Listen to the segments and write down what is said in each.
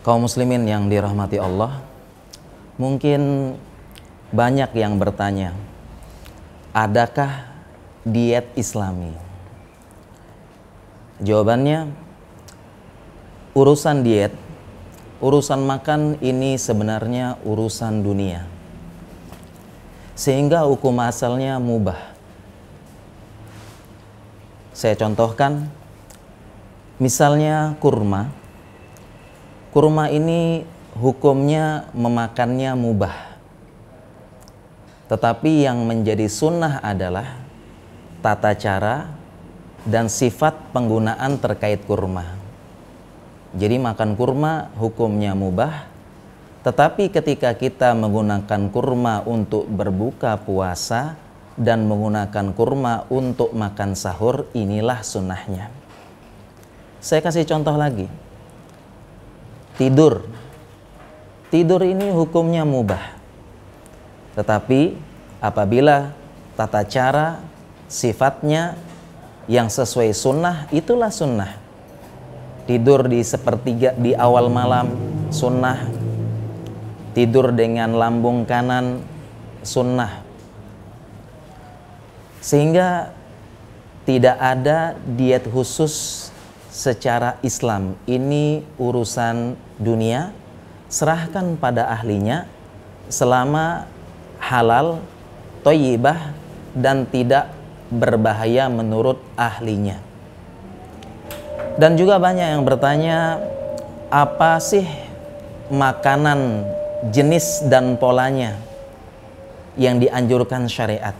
kaum muslimin yang dirahmati Allah, mungkin banyak yang bertanya, adakah diet islami? Jawabannya, urusan diet, urusan makan ini sebenarnya urusan dunia. Sehingga hukum asalnya mubah. Saya contohkan, misalnya kurma, kurma ini hukumnya memakannya mubah. Tetapi yang menjadi sunnah adalah tata cara dan sifat penggunaan terkait kurma. Jadi makan kurma hukumnya mubah, tetapi ketika kita menggunakan kurma untuk berbuka puasa dan menggunakan kurma untuk makan sahur, inilah sunnahnya. Saya kasih contoh lagi tidur. Tidur ini hukumnya mubah. Tetapi apabila tata cara sifatnya yang sesuai sunnah itulah sunnah. Tidur di sepertiga di awal malam sunnah. Tidur dengan lambung kanan sunnah. Sehingga tidak ada diet khusus secara Islam ini urusan dunia serahkan pada ahlinya selama halal, toyibah dan tidak berbahaya menurut ahlinya. Dan juga banyak yang bertanya apa sih makanan jenis dan polanya yang dianjurkan syariat.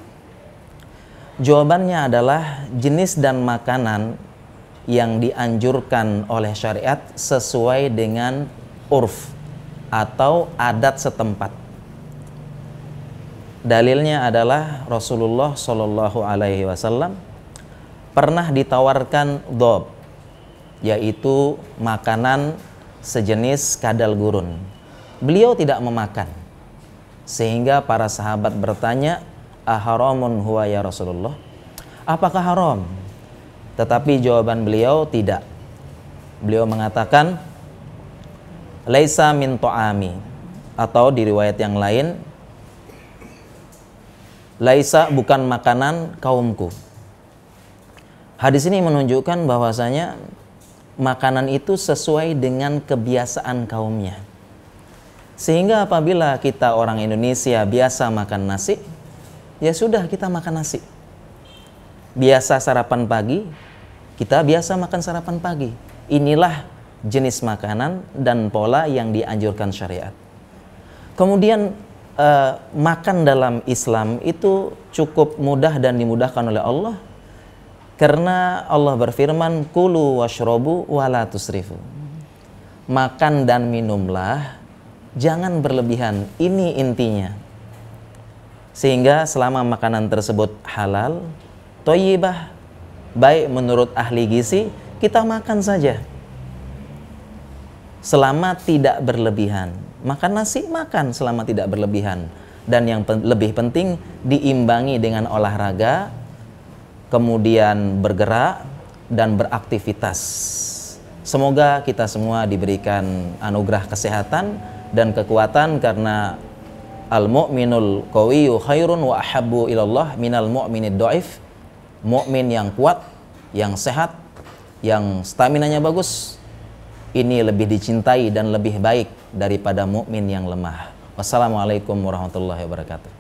Jawabannya adalah jenis dan makanan yang dianjurkan oleh syariat sesuai dengan urf atau adat setempat. Dalilnya adalah Rasulullah Shallallahu Alaihi Wasallam pernah ditawarkan dob, yaitu makanan sejenis kadal gurun. Beliau tidak memakan, sehingga para sahabat bertanya, "Aharomun huwa ya Rasulullah? Apakah haram?" Tetapi jawaban beliau tidak. Beliau mengatakan laisa min ta'ami atau di riwayat yang lain laisa bukan makanan kaumku. Hadis ini menunjukkan bahwasanya makanan itu sesuai dengan kebiasaan kaumnya. Sehingga apabila kita orang Indonesia biasa makan nasi, ya sudah kita makan nasi. Biasa sarapan pagi, kita biasa makan sarapan pagi. Inilah jenis makanan dan pola yang dianjurkan syariat. Kemudian uh, makan dalam Islam itu cukup mudah dan dimudahkan oleh Allah karena Allah berfirman kulu washrobu walatusrifu. Makan dan minumlah, jangan berlebihan. Ini intinya. Sehingga selama makanan tersebut halal, toyibah, baik menurut ahli gizi, kita makan saja. Selama tidak berlebihan. Makan nasi, makan selama tidak berlebihan. Dan yang pen lebih penting, diimbangi dengan olahraga, kemudian bergerak, dan beraktivitas. Semoga kita semua diberikan anugerah kesehatan dan kekuatan karena al-mu'minul qawiyyu khairun wa ahabbu ilallah minal mu'minid dhaif mukmin yang kuat, yang sehat, yang staminanya bagus, ini lebih dicintai dan lebih baik daripada mukmin yang lemah. Wassalamualaikum warahmatullahi wabarakatuh.